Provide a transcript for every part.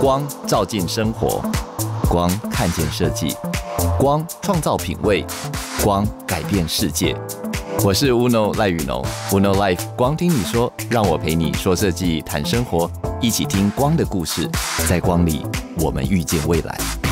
光照进生活，光看见设计，光创造品味，光改变世界。我是 Uno 赖雨农，n o life 光听你说，让我陪你说设计谈生活，一起听光的故事，在光里我们遇见未来。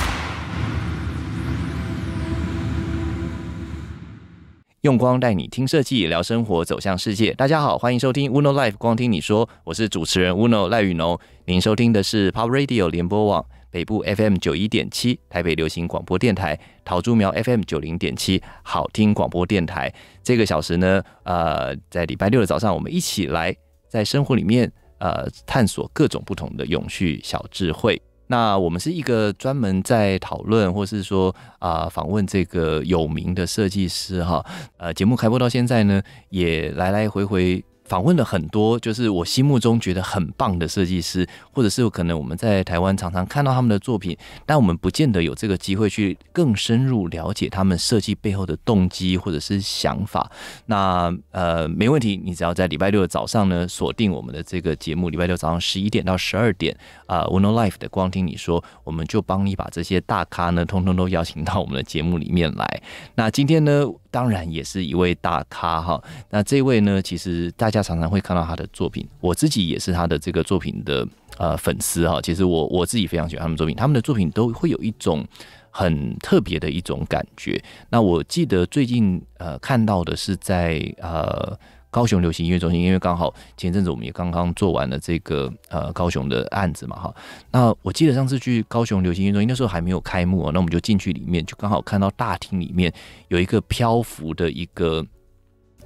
用光带你听设计，聊生活，走向世界。大家好，欢迎收听 Uno Life 光听你说，我是主持人 Uno 赖宇农。您收听的是 Pop Radio 联播网北部 FM 九一点七，台北流行广播电台桃竹苗 FM 九零点七好听广播电台。这个小时呢，呃，在礼拜六的早上，我们一起来在生活里面呃探索各种不同的永续小智慧。那我们是一个专门在讨论，或是说啊访问这个有名的设计师哈，呃，节目开播到现在呢，也来来回回。访问了很多，就是我心目中觉得很棒的设计师，或者是可能我们在台湾常常看到他们的作品，但我们不见得有这个机会去更深入了解他们设计背后的动机或者是想法。那呃，没问题，你只要在礼拜六的早上呢，锁定我们的这个节目，礼拜六早上十一点到十二点啊，Uno Life 的光听你说，我们就帮你把这些大咖呢，通通都邀请到我们的节目里面来。那今天呢？当然也是一位大咖哈，那这位呢，其实大家常常会看到他的作品，我自己也是他的这个作品的呃粉丝哈。其实我我自己非常喜欢他们作品，他们的作品都会有一种很特别的一种感觉。那我记得最近呃看到的是在呃。高雄流行音乐中心，因为刚好前阵子我们也刚刚做完了这个呃高雄的案子嘛，哈，那我记得上次去高雄流行音乐中心那时候还没有开幕哦，那我们就进去里面，就刚好看到大厅里面有一个漂浮的一个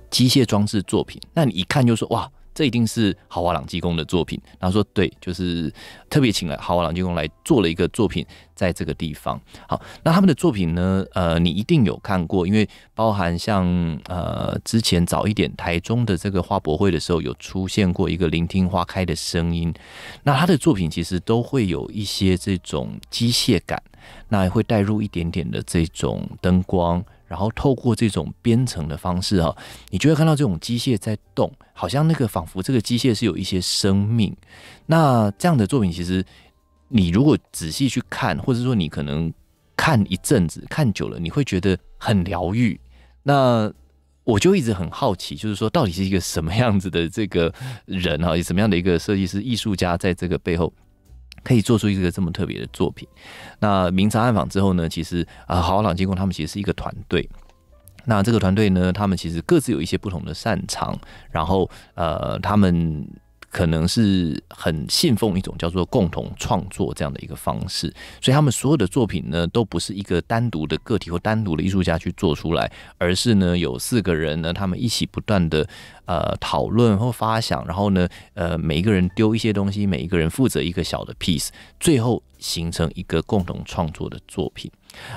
机械装置作品，那你一看就说哇。这一定是豪华朗机工的作品。然后说：“对，就是特别请了豪华朗机工来做了一个作品，在这个地方。好，那他们的作品呢？呃，你一定有看过，因为包含像呃之前早一点台中的这个花博会的时候，有出现过一个聆听花开的声音。那他的作品其实都会有一些这种机械感，那会带入一点点的这种灯光。”然后透过这种编程的方式哈，你就会看到这种机械在动，好像那个仿佛这个机械是有一些生命。那这样的作品其实，你如果仔细去看，或者说你可能看一阵子，看久了你会觉得很疗愈。那我就一直很好奇，就是说到底是一个什么样子的这个人啊，有什么样的一个设计师、艺术家在这个背后？可以做出一个这么特别的作品。那明察暗访之后呢？其实啊，郝朗、金工他们其实是一个团队。那这个团队呢，他们其实各自有一些不同的擅长，然后呃，他们可能是很信奉一种叫做共同创作这样的一个方式。所以他们所有的作品呢，都不是一个单独的个体或单独的艺术家去做出来，而是呢，有四个人呢，他们一起不断的。呃，讨论或发想，然后呢，呃，每一个人丢一些东西，每一个人负责一个小的 piece，最后形成一个共同创作的作品。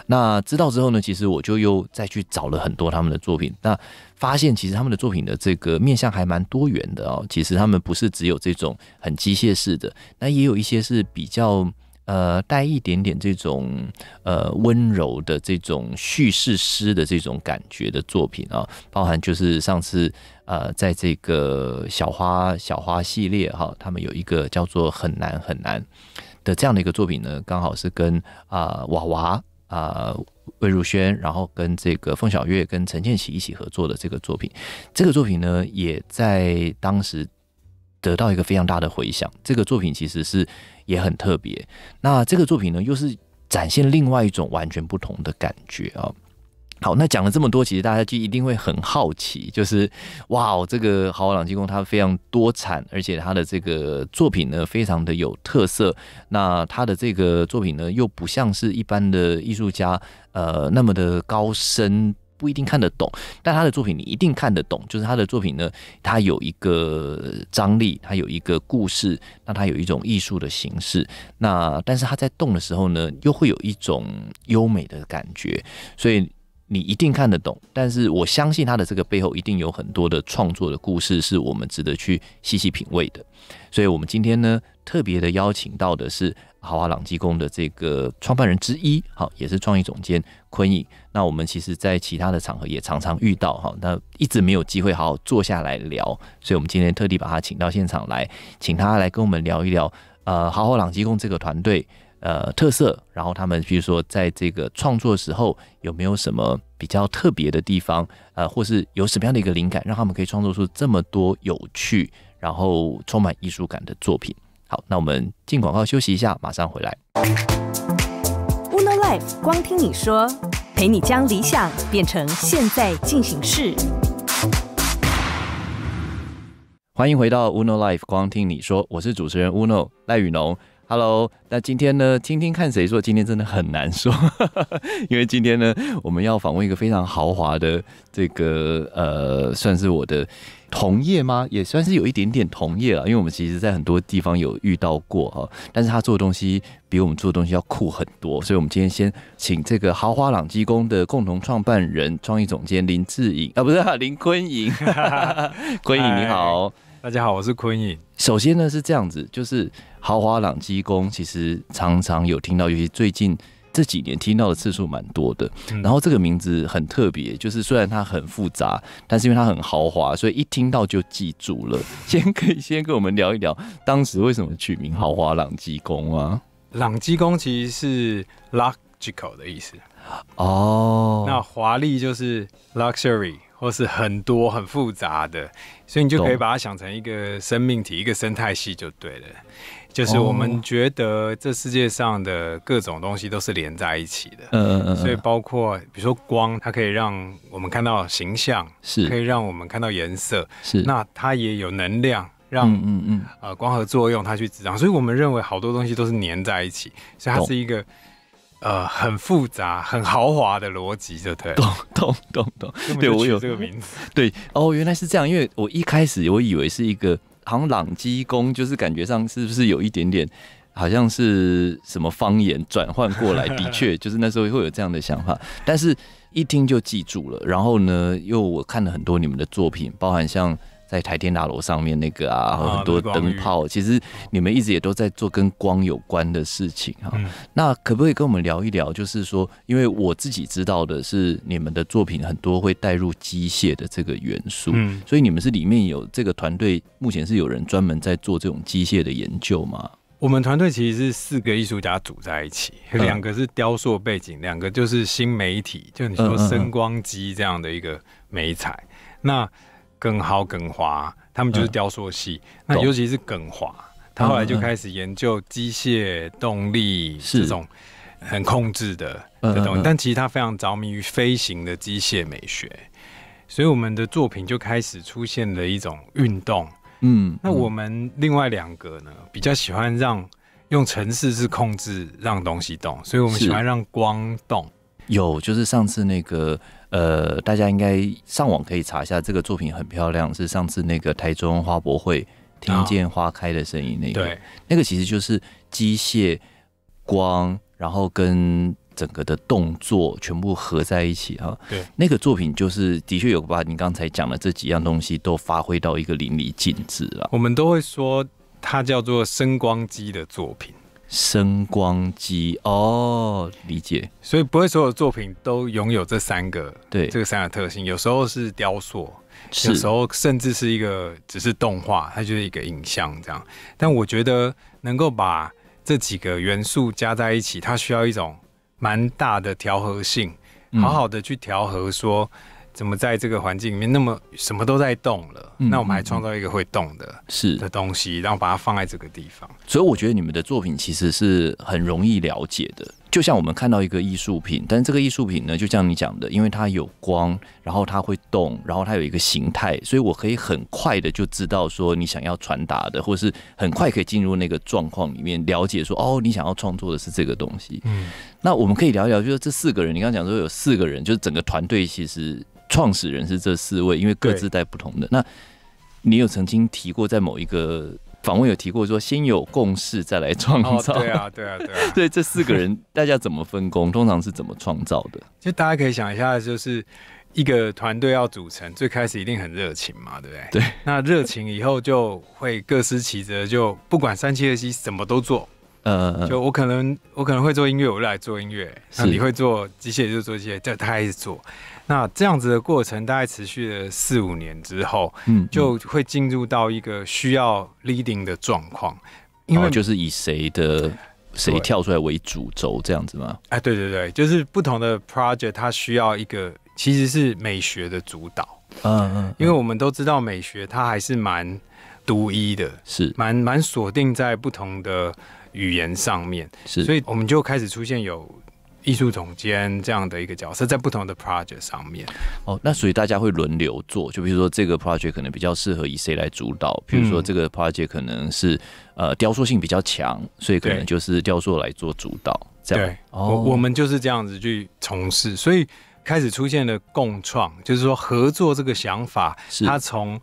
那知道之后呢，其实我就又再去找了很多他们的作品，那发现其实他们的作品的这个面向还蛮多元的哦。其实他们不是只有这种很机械式的，那也有一些是比较。呃，带一点点这种呃温柔的这种叙事诗的这种感觉的作品啊，包含就是上次呃，在这个小花小花系列哈，他们有一个叫做《很难很难》的这样的一个作品呢，刚好是跟啊娃娃啊魏如萱，然后跟这个凤小岳跟陈建奇一起合作的这个作品，这个作品呢也在当时得到一个非常大的回响。这个作品其实是。也很特别，那这个作品呢，又是展现另外一种完全不同的感觉啊。好，那讲了这么多，其实大家就一定会很好奇，就是哇，这个豪华朗基宫它非常多产，而且它的这个作品呢非常的有特色。那它的这个作品呢，又不像是一般的艺术家呃那么的高深。不一定看得懂，但他的作品你一定看得懂。就是他的作品呢，它有一个张力，它有一个故事，那它有一种艺术的形式。那但是它在动的时候呢，又会有一种优美的感觉，所以你一定看得懂。但是我相信他的这个背后一定有很多的创作的故事，是我们值得去细细品味的。所以我们今天呢，特别的邀请到的是。豪华朗基宫的这个创办人之一，好，也是创意总监坤义。那我们其实，在其他的场合也常常遇到，哈，那一直没有机会好好坐下来聊，所以我们今天特地把他请到现场来，请他来跟我们聊一聊。呃，豪华朗基宫这个团队，呃，特色，然后他们比如说在这个创作的时候，有没有什么比较特别的地方？呃，或是有什么样的一个灵感，让他们可以创作出这么多有趣，然后充满艺术感的作品？好，那我们进广告休息一下，马上回来。Uno Life，光听你说，陪你将理想变成现在进行式。欢迎回到 Uno Life，光听你说，我是主持人 Uno 赖雨农。Hello，那今天呢，听听看谁说，今天真的很难说，因为今天呢，我们要访问一个非常豪华的这个呃，算是我的。同业吗？也算是有一点点同业了，因为我们其实在很多地方有遇到过哈，但是他做的东西比我们做的东西要酷很多，所以我们今天先请这个豪华朗基公的共同创办人、创意总监林志颖啊，不是 林坤颖，坤颖你好，大家好，我是坤颖。首先呢是这样子，就是豪华朗基公其实常常有听到，尤其最近。这几年听到的次数蛮多的，然后这个名字很特别，就是虽然它很复杂，但是因为它很豪华，所以一听到就记住了。先可以先跟我们聊一聊，当时为什么取名豪华朗基宫啊？朗基宫其实是 logical 的意思，哦，那华丽就是 luxury 或是很多很复杂的，所以你就可以把它想成一个生命体，一个生态系就对了。就是我们觉得这世界上的各种东西都是连在一起的，嗯嗯嗯，所以包括比如说光，它可以让我们看到形象，是，可以让我们看到颜色，是。那它也有能量，让嗯嗯嗯，呃，光合作用它去滋长，所以我们认为好多东西都是粘在一起，所以它是一个呃很复杂、很豪华的逻辑，对不对？懂懂懂懂。对，我有这个名字。对，哦，原来是这样。因为我一开始我以为是一个。好像朗基公，就是感觉上是不是有一点点，好像是什么方言转换过来？的确，就是那时候会有这样的想法，但是一听就记住了。然后呢，又我看了很多你们的作品，包含像。在台天大楼上面那个啊，很多灯泡。其实你们一直也都在做跟光有关的事情啊。那可不可以跟我们聊一聊？就是说，因为我自己知道的是，你们的作品很多会带入机械的这个元素，所以你们是里面有这个团队，目前是有人专门在做这种机械的研究吗？我们团队其实是四个艺术家组在一起，两个是雕塑背景，两个就是新媒体，就你说声光机这样的一个美彩。那耿豪、耿华，他们就是雕塑系。那尤其是耿华，他后来就开始研究机械动力这种很控制的东西。但其实他非常着迷于飞行的机械美学，所以我们的作品就开始出现了一种运动。嗯，那我们另外两个呢，比较喜欢让用城市是控制让东西动，所以我们喜欢让光动。有，就是上次那个。呃，大家应该上网可以查一下，这个作品很漂亮，是上次那个台中花博会“听见花开的声音”那个，对，那个其实就是机械光，然后跟整个的动作全部合在一起哈，对，那个作品就是的确有把你刚才讲的这几样东西都发挥到一个淋漓尽致了。我们都会说它叫做声光机的作品。声光机哦，理解，所以不会所有作品都拥有这三个，对，这个三个特性。有时候是雕塑，有时候甚至是一个只是动画，它就是一个影像这样。但我觉得能够把这几个元素加在一起，它需要一种蛮大的调和性，好好的去调和说。怎么在这个环境里面那么什么都在动了？那我们还创造一个会动的是的东西，然后把它放在这个地方。所以我觉得你们的作品其实是很容易了解的。就像我们看到一个艺术品，但是这个艺术品呢，就像你讲的，因为它有光，然后它会动，然后它有一个形态，所以我可以很快的就知道说你想要传达的，或者是很快可以进入那个状况里面了解说哦，你想要创作的是这个东西。嗯，那我们可以聊一聊，就是这四个人，你刚讲说有四个人，就是整个团队其实。创始人是这四位，因为各自带不同的。那你有曾经提过，在某一个访问有提过说，先有共识再来创造。对啊，对啊，对啊。对 这四个人，大家怎么分工？通常是怎么创造的？就大家可以想一下，就是一个团队要组成，最开始一定很热情嘛，对不对？对。那热情以后就会各司其职，就不管三七二十一，什么都做。嗯嗯嗯。就我可能我可能会做音乐，我就来做音乐；，那你会做机械就做机械，这他还是做。那这样子的过程大概持续了四五年之后，嗯，就会进入到一个需要 leading 的状况，因后就是以谁的谁跳出来为主轴这样子吗？哎，对对对，就是不同的 project 它需要一个其实是美学的主导，嗯嗯，因为我们都知道美学它还是蛮独一的，是蛮蛮锁定在不同的语言上面，是，所以我们就开始出现有。艺术总监这样的一个角色，在不同的 project 上面。哦，那所以大家会轮流做，就比如说这个 project 可能比较适合以谁来主导？比如说这个 project 可能是呃雕塑性比较强，所以可能就是雕塑来做主导。对，我我们就是这样子去从事，所以开始出现了共创，就是说合作这个想法，他从。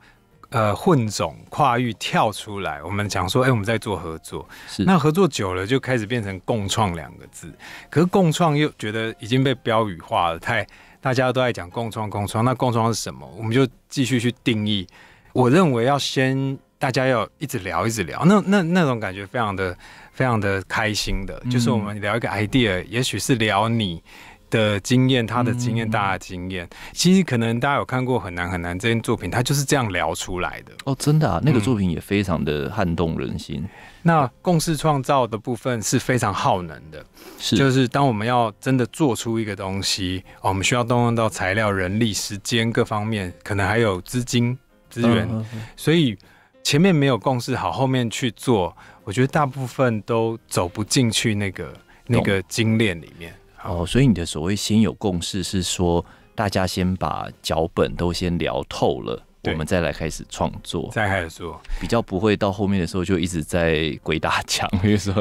呃，混种跨域跳出来，我们讲说，哎，我们在做合作，是那合作久了就开始变成共创两个字，可是共创又觉得已经被标语化了，太大家都在讲共创，共创，那共创是什么？我们就继续去定义。我认为要先大家要一直聊，一直聊，那那那种感觉非常的非常的开心的，就是我们聊一个 idea，也许是聊你。的经验，他的经验，大家经验，其实可能大家有看过《很难很难》这件作品，他就是这样聊出来的哦，真的啊，那个作品也非常的撼动人心。那共识创造的部分是非常耗能的，是就是当我们要真的做出一个东西，哦，我们需要动用到材料、人力、时间各方面，可能还有资金资源，所以前面没有共识好，后面去做，我觉得大部分都走不进去那个那个精炼里面。哦，所以你的所谓先有共识，是说大家先把脚本都先聊透了，我们再来开始创作，再开始做，比较不会到后面的时候就一直在鬼打墙，比如说，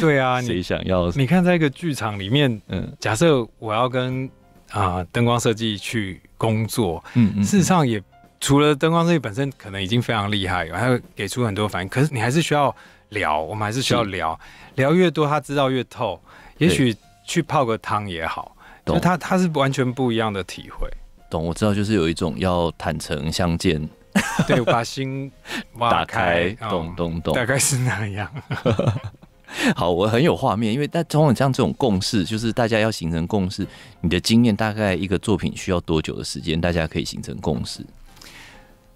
对啊，谁想要？你看在一个剧场里面，嗯，假设我要跟啊灯光设计去工作，嗯嗯，事实上也除了灯光设计本身可能已经非常厉害，会给出很多反应，可是你还是需要聊，我们还是需要聊，聊越多他知道越透，也许。去泡个汤也好，懂？他他是完全不一样的体会，懂？我知道，就是有一种要坦诚相见，对，把心 打开，懂懂懂，大概是那样。好，我很有画面，因为但通常像这种共识，就是大家要形成共识，你的经验大概一个作品需要多久的时间，大家可以形成共识。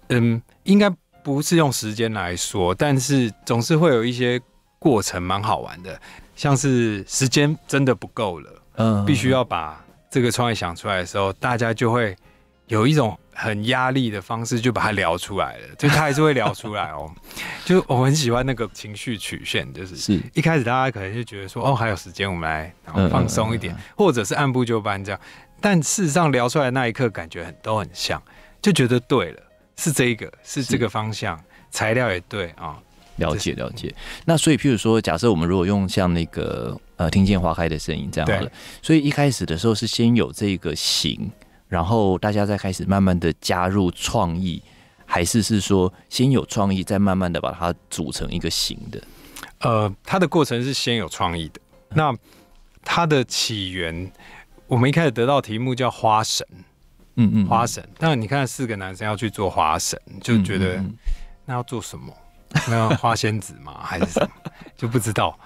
嗯，应该不是用时间来说，但是总是会有一些过程，蛮好玩的。像是时间真的不够了，嗯，必须要把这个创意想出来的时候，大家就会有一种很压力的方式，就把它聊出来了。就他还是会聊出来哦，就我很喜欢那个情绪曲线，就是一开始大家可能就觉得说，哦，还有时间，我们来然后放松一点，或者是按部就班这样。但事实上聊出来那一刻，感觉很都很像，就觉得对了，是这个是这个方向，材料也对啊。了解了解，那所以譬如说，假设我们如果用像那个呃，听见花开的声音这样好了。所以一开始的时候是先有这个形，然后大家再开始慢慢的加入创意，还是是说先有创意，再慢慢的把它组成一个形的？呃，它的过程是先有创意的。那它的起源，我们一开始得到题目叫花神，嗯嗯，花神。那你看四个男生要去做花神，就觉得那要做什么？那花仙子嘛，还是什么就不知道，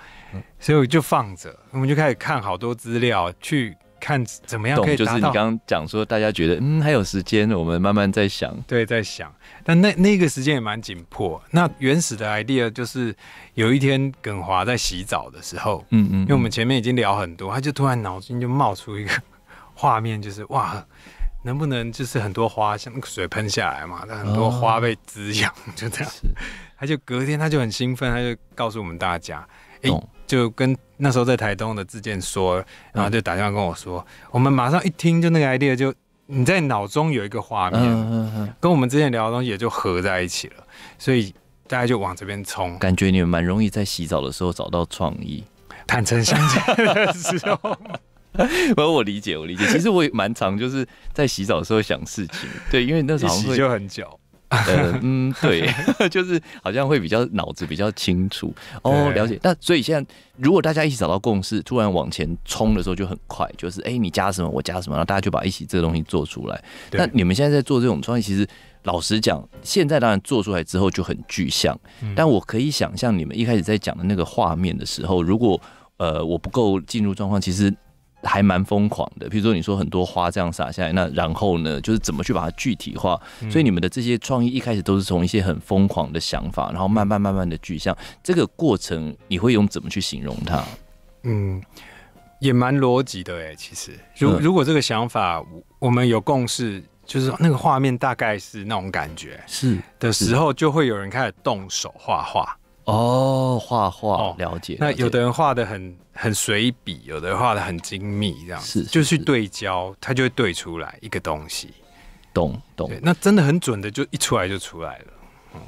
所以我就放着，我们就开始看好多资料，去看怎么样可以就是你刚刚讲说，大家觉得嗯还有时间，我们慢慢在想，对，在想。但那那个时间也蛮紧迫。那原始的 idea 就是有一天耿华在洗澡的时候，嗯嗯，因为我们前面已经聊很多，他就突然脑筋就冒出一个画面，就是哇，能不能就是很多花像水喷下来嘛，那很多花被滋养，就这样。他就隔天他就很兴奋，他就告诉我们大家，哎，就跟那时候在台东的志健说，然后就打电话跟我说，我们马上一听就那个 idea，就你在脑中有一个画面，嗯嗯嗯，跟我们之前聊的东西也就合在一起了，所以大家就往这边冲，感觉你们蛮容易在洗澡的时候找到创意。坦诚相见的时候。我 我理解，我理解，其实我也蛮常就是在洗澡的时候想事情，对，因为那时候洗就很久。嗯 对，就是好像会比较脑子比较清楚哦，了解。那所以现在如果大家一起找到共识，突然往前冲的时候就很快，就是哎，你加什么我加什么，然后大家就把一起这个东西做出来。那你们现在在做这种创业，其实老实讲，现在当然做出来之后就很具象，但我可以想象你们一开始在讲的那个画面的时候，如果呃我不够进入状况，其实。还蛮疯狂的，比如说你说很多花这样洒下来，那然后呢，就是怎么去把它具体化？所以你们的这些创意一开始都是从一些很疯狂的想法，然后慢慢慢慢的具象。这个过程你会用怎么去形容它？嗯，也蛮逻辑的哎，其实如如果这个想法我们有共识，就是那个画面大概是那种感觉是的时候，就会有人开始动手画画。哦，画画了解。那有的人画的很很随笔，有的画的很精密，这样是就去对焦，它就会对出来一个东西，懂懂。那真的很准的，就一出来就出来了。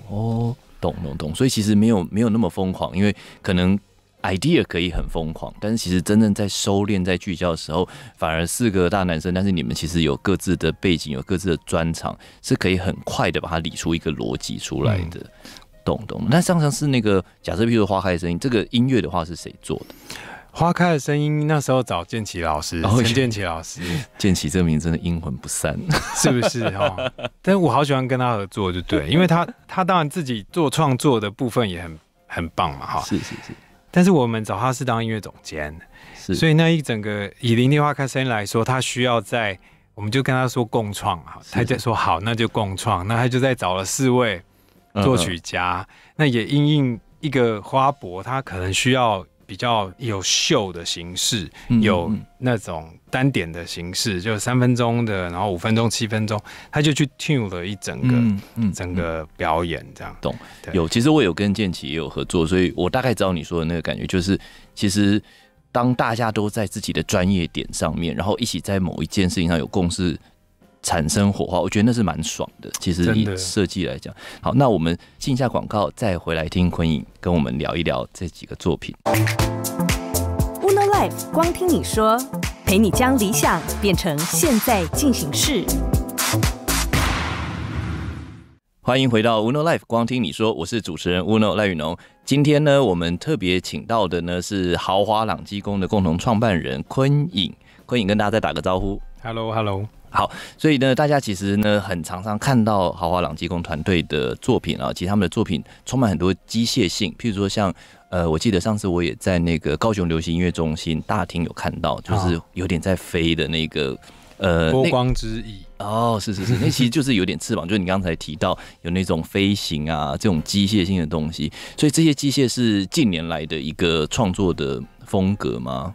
哦，懂懂懂。所以其实没有没有那么疯狂，因为可能 idea 可以很疯狂，但是其实真正在收敛、在聚焦的时候，反而四个大男生。但是你们其实有各自的背景，有各自的专长，是可以很快的把它理出一个逻辑出来的。懂懂，那上上是那个假设譬如花开的声音，这个音乐的话是谁做的？花开的声音那时候找建奇老师，陈建奇老师，建奇这名真的阴魂不散，是不是 哈？但是我好喜欢跟他合作，就对，因为他他当然自己做创作的部分也很很棒嘛，哈，是是是。但是我们找他是当音乐总监，是，所以那一整个以《林立花开声音》来说，他需要在，我们就跟他说共创，哈，他就说好，那就共创，那他就在找了四位。作曲家，那也因应一个花博，他可能需要比较有秀的形式，有那种单点的形式，就三分钟的，然后五分钟、七分钟，他就去 tune 了一整个，整个表演这样。懂，有。其实我有跟建奇也有合作，所以我大概知道你说的那个感觉，就是其实当大家都在自己的专业点上面，然后一起在某一件事情上有共识。产生火花，我觉得那是蛮爽的。其实，以设计来讲，好，那我们进一下广告，再回来听坤影跟我们聊一聊这几个作品。Uno Life，光听你说，陪你将理想变成现在进行式。欢迎回到 Uno Life，光听你说，我是主持人 Uno 赖宇农。今天呢，我们特别请到的呢是豪华朗基宫的共同创办人坤影。坤影跟大家再打个招呼：Hello，Hello。好，所以呢，大家其实呢很常常看到豪华朗机工团队的作品啊，其实他们的作品充满很多机械性，譬如说像，呃，我记得上次我也在那个高雄流行音乐中心大厅有看到，就是有点在飞的那个，呃，波光之翼哦，是是是，那其实就是有点翅膀，就是你刚才提到有那种飞行啊这种机械性的东西，所以这些机械是近年来的一个创作的风格吗？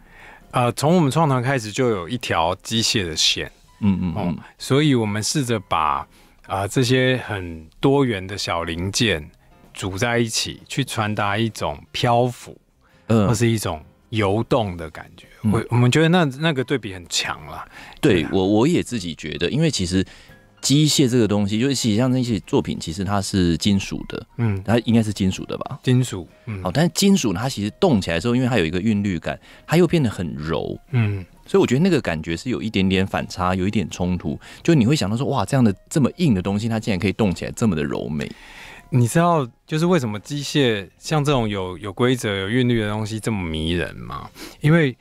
呃，从我们创团开始就有一条机械的线。嗯嗯嗯，所以我们试着把啊这些很多元的小零件组在一起，去传达一种漂浮，嗯，或是一种游动的感觉。我我们觉得那那个对比很强了。对我我也自己觉得，因为其实。机械这个东西，就是实像那些作品，其实它是金属的，嗯，它应该是金属的吧？金属，嗯，好，但是金属它其实动起来之后，因为它有一个韵律感，它又变得很柔，嗯，所以我觉得那个感觉是有一点点反差，有一点冲突，就你会想到说，哇，这样的这么硬的东西，它竟然可以动起来，这么的柔美。你知道，就是为什么机械像这种有有规则、有韵律的东西这么迷人吗？因为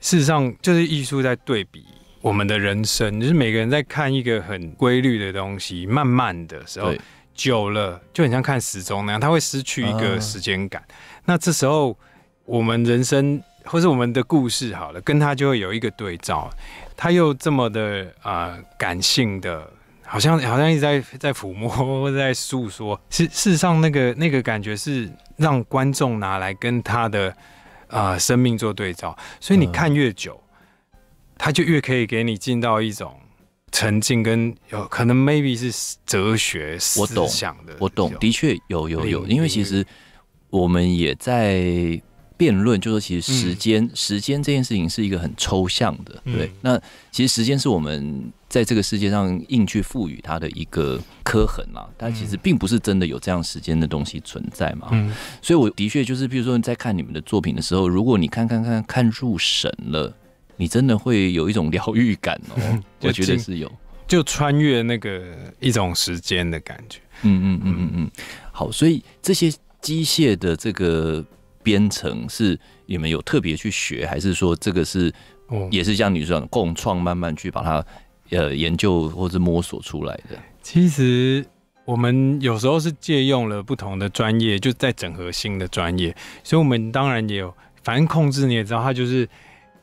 事实上，就是艺术在对比。我们的人生就是每个人在看一个很规律的东西，慢慢的时候久了就很像看时钟那样，他会失去一个时间感。那这时候我们人生或是我们的故事好了，跟他就会有一个对照。他又这么的啊感性的，好像好像一直在在抚摸或在诉说。事事实上，那个那个感觉是让观众拿来跟他的啊生命做对照。所以你看越久。他就越可以给你进到一种沉浸跟有可能 maybe 是哲学思想的。我懂，的确有有有，因为其实我们也在辩论，就说其实时间，时间这件事情是一个很抽象的。对，那其实时间是我们在这个世界上硬去赋予它的一个刻痕嘛，但其实并不是真的有这样时间的东西存在嘛。嗯，所以我的确就是，比如说在看你们的作品的时候，如果你看看看看入神了。你真的会有一种疗愈感哦，我觉得是有，就穿越那个一种时间的感觉。嗯嗯嗯嗯嗯。好，所以这些机械的这个编程是你们有特别去学，还是说这个是，也是像你说的共创，慢慢去把它呃研究或者摸索出来的？其实我们有时候是借用了不同的专业，就在整合新的专业，所以我们当然也有，反正控制你也知道，它就是。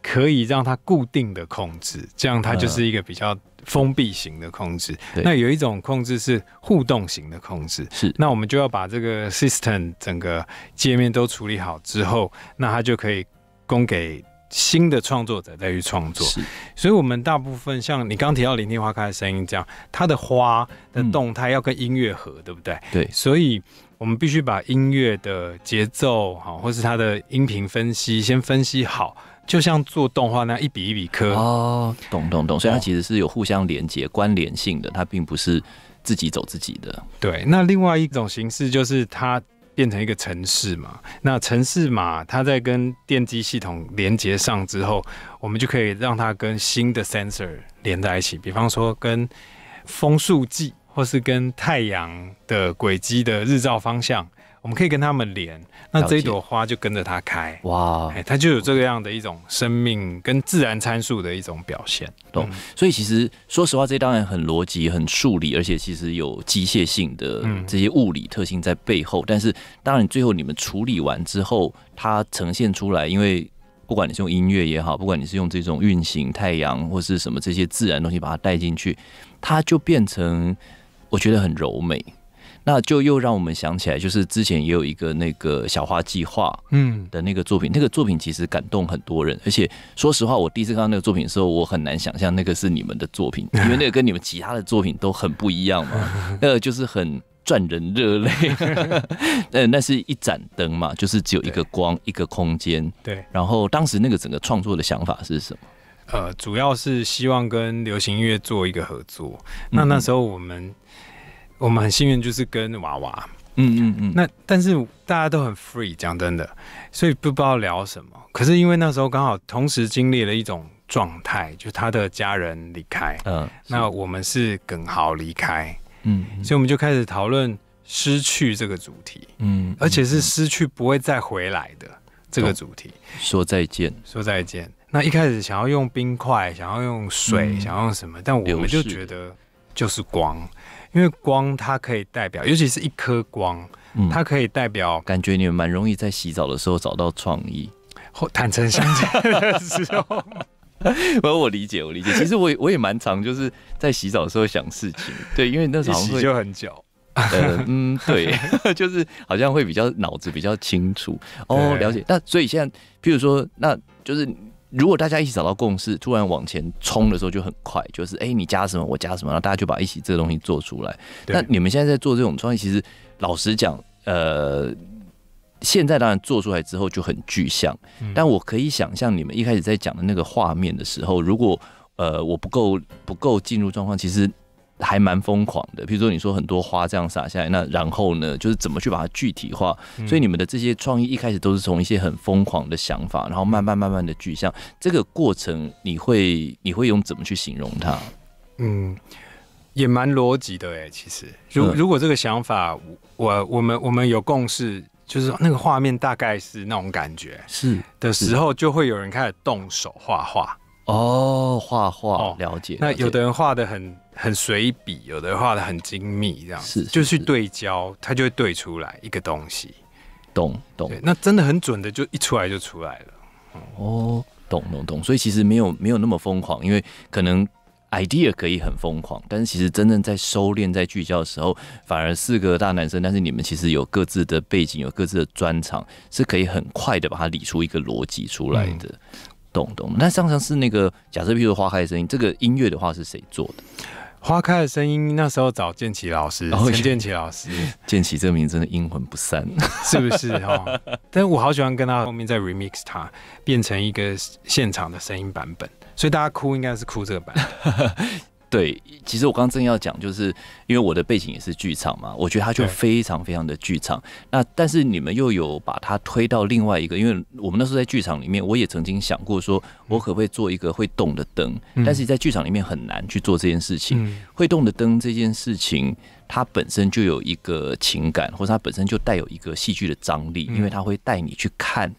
可以让它固定的控制，这样它就是一个比较封闭型的控制。那有一种控制是互动型的控制。是，那我们就要把这个 system 整个界面都处理好之后，那它就可以供给新的创作者再去创作。是，所以我们大部分像你刚提到《林天花开》的声音这样，它的花的动态要跟音乐合，对不对？对，所以我们必须把音乐的节奏哈，或是它的音频分析先分析好。就像做动画那样一笔一笔刻哦，懂懂懂。所以它其实是有互相连接、关联性的，它并不是自己走自己的。对。那另外一种形式就是它变成一个城市嘛。那城市嘛，它在跟电机系统连接上之后，我们就可以让它跟新的 sensor 连在一起。比方说，跟风速计，或是跟太阳的轨迹的日照方向。我们可以跟他们连，那这一朵花就跟着它开，哇，它就有这个样的一种生命跟自然参数的一种表现，懂？所以其实说实话，这当然很逻辑、很数理，而且其实有机械性的这些物理特性在背后。但是当然，最后你们处理完之后，它呈现出来，因为不管你是用音乐也好，不管你是用这种运行太阳或是什么这些自然东西把它带进去，它就变成我觉得很柔美。那就又让我们想起来，就是之前也有一个那个小花计划，嗯，的那个作品，那个作品其实感动很多人，而且说实话，我第一次看到那个作品的时候，我很难想象那个是你们的作品，因为那个跟你们其他的作品都很不一样嘛，那个就是很赚人热泪，呃，那是一盏灯嘛，就是只有一个光，一个空间，对。然后当时那个整个创作的想法是什么？呃，主要是希望跟流行音乐做一个合作，那那时候我们。我们很幸运，就是跟娃娃，嗯嗯嗯。那但是大家都很 free，讲真的，所以不知道聊什么。可是因为那时候刚好同时经历了一种状态，就他的家人离开，嗯，那我们是耿豪离开，嗯，所以我们就开始讨论失去这个主题，嗯，而且是失去不会再回来的这个主题，说再见，说再见。那一开始想要用冰块，想要用水，想要什么，但我们就觉得就是光。因为光，它可以代表，尤其是一颗光，它可以代表。感觉你们蛮容易在洗澡的时候找到创意，坦诚相见。候。我理解，我理解。其实我也我也蛮常就是在洗澡的时候想事情。对，因为那时候洗就很久。嗯，对，就是好像会比较脑子比较清楚哦。了解。那所以现在，譬如说，那就是。如果大家一起找到共识，突然往前冲的时候就很快，就是哎，你加什么我加什么，然后大家就把一起这个东西做出来。那你们现在在做这种创意，其实老实讲，呃，现在当然做出来之后就很具象，但我可以想象你们一开始在讲的那个画面的时候，如果呃我不够不够进入状况，其实。还蛮疯狂的，比如说你说很多花这样洒下来，那然后呢，就是怎么去把它具体化？所以你们的这些创意一开始都是从一些很疯狂的想法，然后慢慢慢慢的具象。这个过程你会你会用怎么去形容它？嗯，也蛮逻辑的诶。其实，如如果这个想法，我我们我们有共识，就是那个画面大概是那种感觉是的时候，就会有人开始动手画画。哦，画画了解。那有的人画的很很随笔，有的人画的很精密，这样是就去对焦，他就会对出来一个东西，懂懂。那真的很准的，就一出来就出来了。哦，懂懂懂。所以其实没有没有那么疯狂，因为可能 idea 可以很疯狂，但是其实真正在收敛在聚焦的时候，反而是个大男生。但是你们其实有各自的背景，有各自的专长，是可以很快的把它理出一个逻辑出来的。懂懂，那上上是那个假设譬如花开的声音，这个音乐的话是谁做的？花开的声音那时候找建奇老师，陈建奇老师，建奇这名真的阴魂不散，是不是？哈，但是我好喜欢跟他后面再 remix 他，变成一个现场的声音版本，所以大家哭应该是哭这个版。对，其实我刚刚正要讲，就是因为我的背景也是剧场嘛，我觉得它就非常非常的剧场。那但是你们又有把它推到另外一个，因为我们那时候在剧场里面，我也曾经想过说，我可不可以做一个会动的灯？但是在剧场里面很难去做这件事情。会动的灯这件事情，它本身就有一个情感，或者它本身就带有一个戏剧的张力，因为它会带你去看。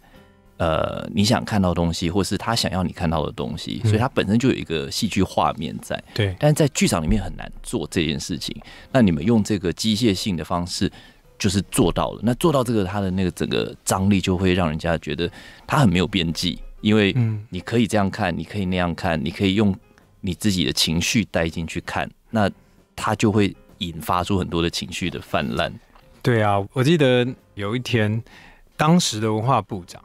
呃，你想看到东西，或是他想要你看到的东西，所以他本身就有一个戏剧画面在。对。但是在剧场里面很难做这件事情。那你们用这个机械性的方式，就是做到了。那做到这个，他的那个整个张力就会让人家觉得他很没有边际，因为你可以这样看，你可以那样看，你可以用你自己的情绪带进去看，那他就会引发出很多的情绪的泛滥。对啊，我记得有一天，当时的文化部长。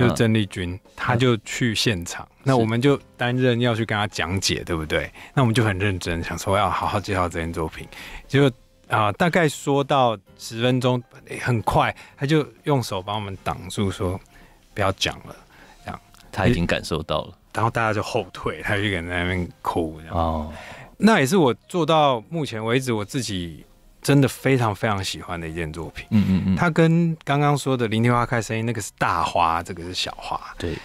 就是郑丽君，他就去现场，那我们就担任要去跟他讲解，对不对？那我们就很认真想说，要好好介绍这件作品，结果啊，大概说到十分钟，很快他就用手帮我们挡住，说不要讲了，这样他已经感受到了，然后大家就后退，他就一个人在那边哭，这样。哦，那也是我做到目前为止我自己。真的非常非常喜欢的一件作品。嗯嗯嗯，它跟刚刚说的《聆听花开声音》那个是大花，这个是小花。对，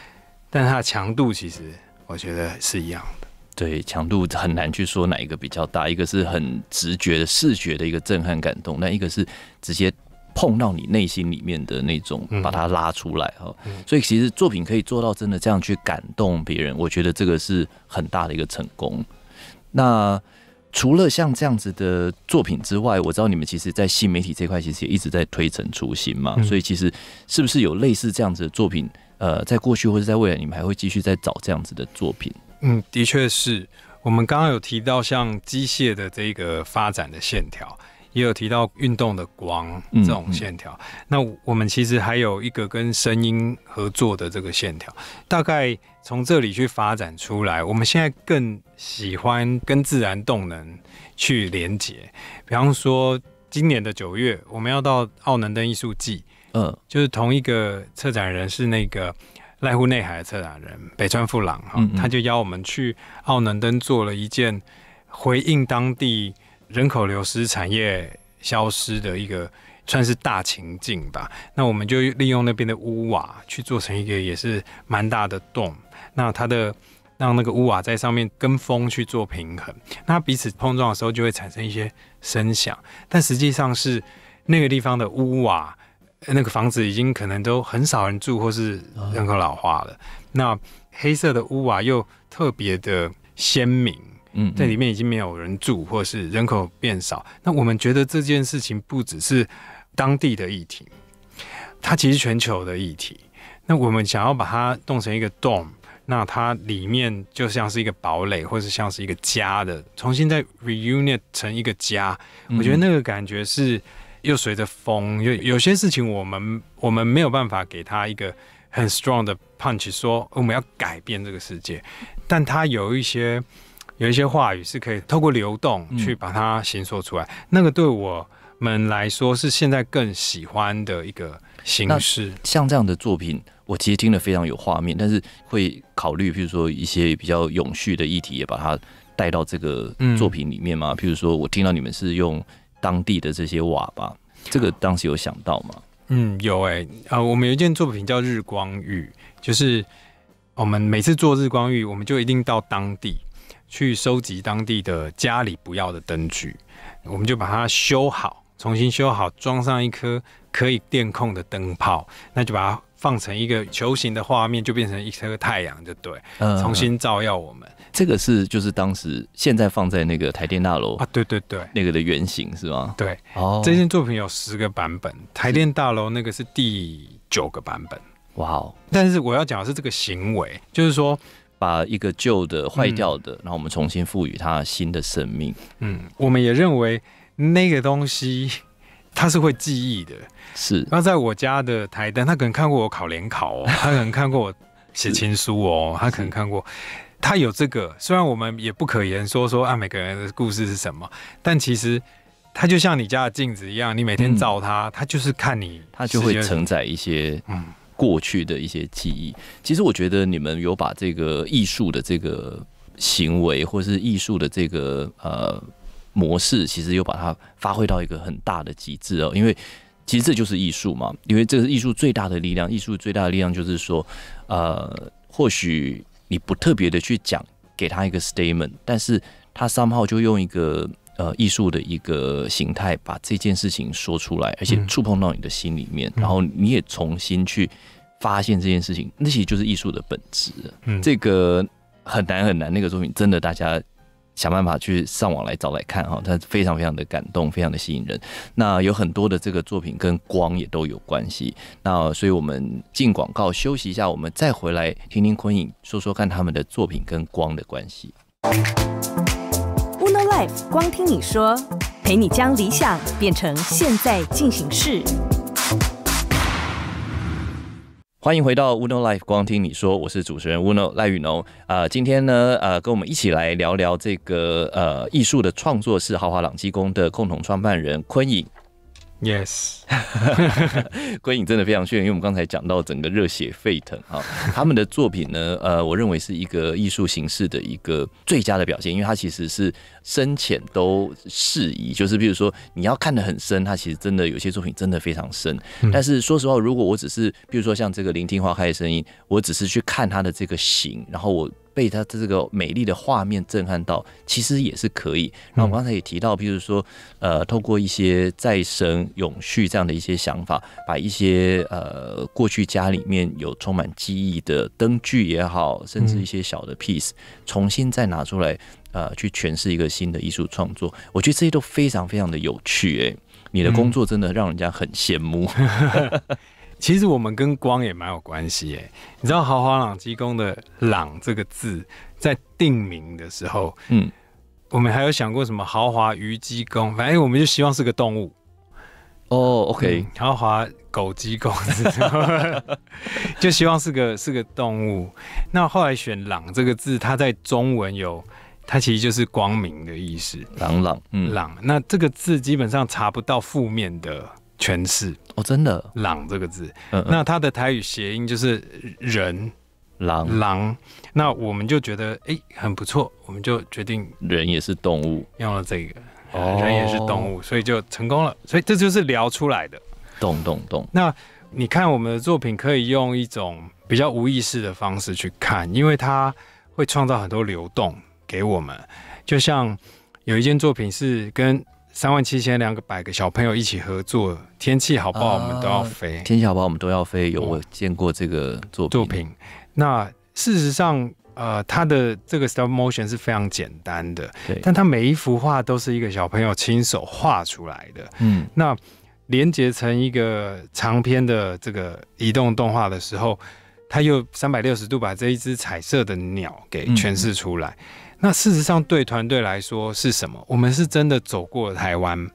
但它的强度其实我觉得是一样的。对，强度很难去说哪一个比较大，一个是很直觉的视觉的一个震撼感动，那一个是直接碰到你内心里面的那种，把它拉出来哈。所以其实作品可以做到真的这样去感动别人，我觉得这个是很大的一个成功。那。除了像这样子的作品之外，我知道你们其实，在新媒体这块其实也一直在推陈出新嘛，所以其实是不是有类似这样子的作品？呃，在过去或者在未来，你们还会继续在找这样子的作品？嗯，的确是我们刚刚有提到像机械的这个发展的线条，也有提到运动的光这种线条。那我们其实还有一个跟声音合作的这个线条，大概。从这里去发展出来，我们现在更喜欢跟自然动能去连接。比方说，今年的九月，我们要到奥能登艺术季，嗯，就是同一个策展人是那个濑户内海的策展人北川富朗哈，他就邀我们去奥能登做了一件回应当地人口流失、产业消失的一个。算是大情境吧。那我们就利用那边的屋瓦去做成一个也是蛮大的洞。那它的让那个屋瓦在上面跟风去做平衡。那彼此碰撞的时候就会产生一些声响。但实际上是那个地方的屋瓦，那个房子已经可能都很少人住或是人口老化了。那黑色的屋瓦又特别的鲜明。嗯，在里面已经没有人住或是人口变少。那我们觉得这件事情不只是。当地的议题，它其实全球的议题。那我们想要把它弄成一个 dome，那它里面就像是一个堡垒，或者像是一个家的，重新再 reunite 成一个家。我觉得那个感觉是又随着风。又有些事情，我们我们没有办法给它一个很 strong 的 punch，说我们要改变这个世界。但它有一些有一些话语是可以透过流动去把它形说出来。那个对我。们来说是现在更喜欢的一个形式。像这样的作品，我其实听得非常有画面，但是会考虑，比如说一些比较永续的议题，也把它带到这个作品里面嘛。譬如说，我听到你们是用当地的这些瓦吧，这个当时有想到吗？嗯，有哎，啊，我们有一件作品叫日光浴，就是我们每次做日光浴，我们就一定到当地去收集当地的家里不要的灯具，我们就把它修好。重新修好，装上一颗可以电控的灯泡，那就把它放成一个球形的画面，就变成一颗太阳，就对，重新照耀我们。这个是就是当时现在放在那个台电大楼啊，对对对，那个的原型是吗？对，哦，这件作品有十个版本，台电大楼那个是第九个版本。哇哦！但是我要讲的是这个行为，就是说把一个旧的坏掉的，然后我们重新赋予它新的生命。嗯，我们也认为。那个东西，它是会记忆的，是。那在我家的台灯，他可能看过我考联考哦，他 可能看过我写情书哦，他可能看过。他有这个，虽然我们也不可言说说啊，每个人的故事是什么，但其实他就像你家的镜子一样，你每天照他、他就是看你，他就会承载一些嗯过去的一些记忆。其实我觉得你们有把这个艺术的这个行为，或是艺术的这个呃。模式其实又把它发挥到一个很大的极致哦，因为其实这就是艺术嘛，因为这是艺术最大的力量。艺术最大的力量就是说，呃，或许你不特别的去讲给他一个 statement，但是他三 w 就用一个呃艺术的一个形态把这件事情说出来，而且触碰到你的心里面，然后你也重新去发现这件事情，那其实就是艺术的本质。嗯，这个很难很难，那个作品真的大家。想办法去上网来找来看哈，他非常非常的感动，非常的吸引人。那有很多的这个作品跟光也都有关系。那所以我们进广告休息一下，我们再回来听听坤影说说看他们的作品跟光的关系。Uno Life，光听你说，陪你将理想变成现在进行式。欢迎回到 Uno Life，光听你说，我是主持人 Uno 赖宇农。呃，今天呢，呃，跟我们一起来聊聊这个呃艺术的创作，是豪华朗基宫的共同创办人坤影。Yes，归影真的非常炫，因为我们刚才讲到整个热血沸腾啊，他们的作品呢，呃，我认为是一个艺术形式的一个最佳的表现，因为它其实是深浅都适宜，就是比如说你要看的很深，它其实真的有些作品真的非常深，但是说实话，如果我只是比如说像这个聆听花开的声音，我只是去看它的这个形，然后我。被他这个美丽的画面震撼到，其实也是可以。然后我刚才也提到，比如说，呃，透过一些再生、永续这样的一些想法，把一些呃过去家里面有充满记忆的灯具也好，甚至一些小的 piece 重新再拿出来，呃，去诠释一个新的艺术创作。我觉得这些都非常非常的有趣。哎，你的工作真的让人家很羡慕。其实我们跟光也蛮有关系耶。你知道豪华朗基宫的“朗”这个字，在定名的时候，嗯，我们还有想过什么豪华鱼姬宫，反正我们就希望是个动物。哦，OK，豪华狗公子，就希望是个是个动物。那后来选“朗”这个字，它在中文有，它其实就是光明的意思。朗朗，嗯，朗。那这个字基本上查不到负面的诠释。哦，真的“狼”这个字，那它的台语谐音就是“人狼狼”。那我们就觉得，哎，很不错，我们就决定“人”也是动物，用了这个“人”也是动物，所以就成功了。所以这就是聊出来的。动动动。那你看我们的作品，可以用一种比较无意识的方式去看，因为它会创造很多流动给我们。就像有一件作品是跟……三万七千两个百个小朋友一起合作，天气好不好我们都要飞。天气好不好我们都要飞。有我见过这个作品。作品，那事实上，呃，他的这个 stop motion 是非常简单的，但他每一幅画都是一个小朋友亲手画出来的。嗯，那连接成一个长篇的这个移动动画的时候，他又三百六十度把这一只彩色的鸟给诠释出来。那事实上，对团队来说是什么？我们是真的走过台湾，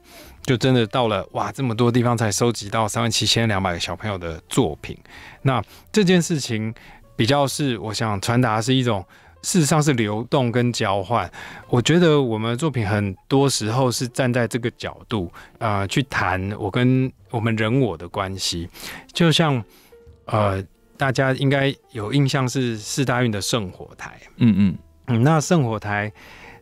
就真的到了哇，这么多地方才收集到三万七千两百个小朋友的作品。那这件事情比较是，我想传达是一种事实上是流动跟交换。我觉得我们的作品很多时候是站在这个角度，呃，去谈我跟我们人我的关系。就像呃，大家应该有印象是四大运的圣火台，嗯嗯。嗯，那圣火台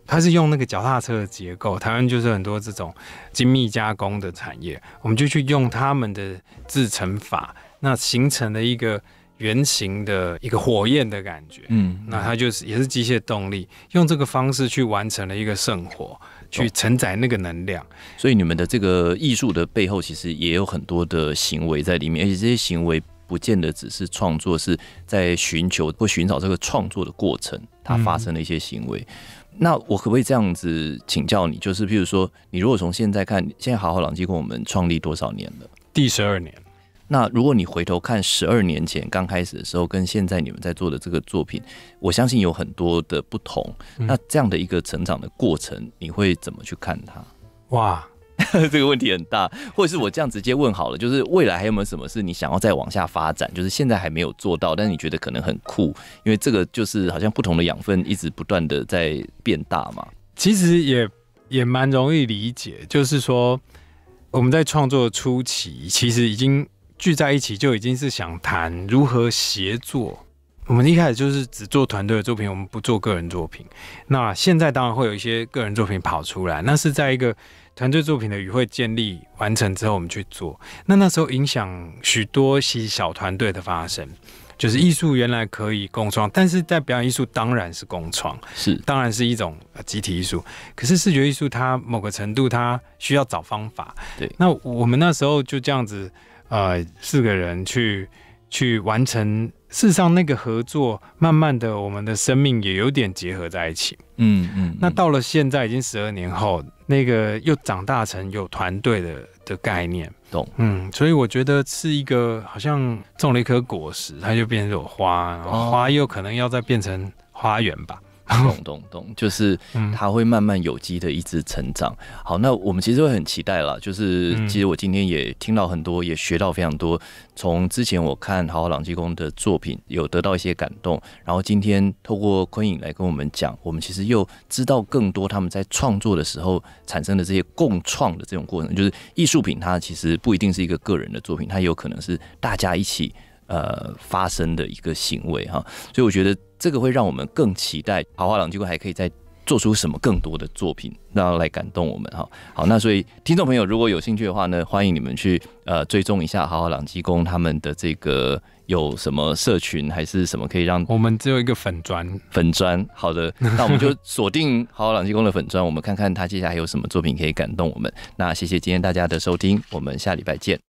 它是用那个脚踏车的结构，台湾就是很多这种精密加工的产业，我们就去用他们的制成法，那形成了一个圆形的一个火焰的感觉。嗯，那它就是也是机械动力，用这个方式去完成了一个圣火，去承载那个能量。所以你们的这个艺术的背后，其实也有很多的行为在里面，而且这些行为。不见得只是创作，是在寻求或寻找这个创作的过程，它发生的一些行为。那我可不可以这样子请教你？就是，譬如说，你如果从现在看，现在好好朗记跟我们创立多少年了？第十二年。那如果你回头看十二年前刚开始的时候，跟现在你们在做的这个作品，我相信有很多的不同。那这样的一个成长的过程，你会怎么去看它？哇！这个问题很大，或者是我这样直接问好了，就是未来还有没有什么事你想要再往下发展？就是现在还没有做到，但是你觉得可能很酷，因为这个就是好像不同的养分一直不断的在变大嘛。其实也也蛮容易理解，就是说我们在创作初期其实已经聚在一起，就已经是想谈如何协作。我们一开始就是只做团队的作品，我们不做个人作品。那现在当然会有一些个人作品跑出来，那是在一个。团队作品的语汇建立完成之后，我们去做。那那时候影响许多些小团队的发生，就是艺术原来可以共创，但是在表演艺术当然是共创，是当然是一种集体艺术。可是视觉艺术它某个程度它需要找方法。对，那我们那时候就这样子，呃，四个人去去完成。事实上，那个合作慢慢的，我们的生命也有点结合在一起。嗯嗯。那到了现在已经十二年后，那个又长大成有团队的的概念，懂？嗯，所以我觉得是一个好像种了一颗果实，它就变成一朵花，花又可能要再变成花园吧。懂懂懂，就是它会慢慢有机的一直成长。好，那我们其实会很期待了。就是其实我今天也听到很多，也学到非常多。从之前我看好好朗基公的作品，有得到一些感动。然后今天透过昆影来跟我们讲，我们其实又知道更多他们在创作的时候产生的这些共创的这种过程。就是艺术品，它其实不一定是一个个人的作品，它有可能是大家一起。呃，发生的一个行为哈，所以我觉得这个会让我们更期待豪华朗基公还可以再做出什么更多的作品，那来感动我们哈。好，那所以听众朋友如果有兴趣的话呢，欢迎你们去呃追踪一下豪华朗基公他们的这个有什么社群还是什么可以让我们只有一个粉砖粉砖。好的，那我们就锁定豪华朗基公的粉砖，我们看看他接下来还有什么作品可以感动我们。那谢谢今天大家的收听，我们下礼拜见。